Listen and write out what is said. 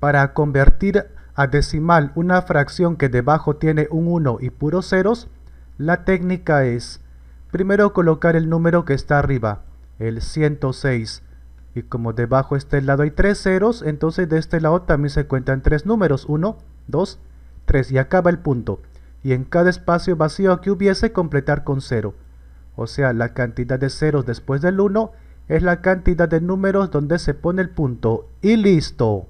Para convertir a decimal una fracción que debajo tiene un 1 y puros ceros, la técnica es primero colocar el número que está arriba, el 106, y como debajo este lado hay 3 ceros, entonces de este lado también se cuentan tres números, 1, 2, 3, y acaba el punto. Y en cada espacio vacío que hubiese, completar con 0. O sea, la cantidad de ceros después del 1 es la cantidad de números donde se pone el punto. ¡Y listo!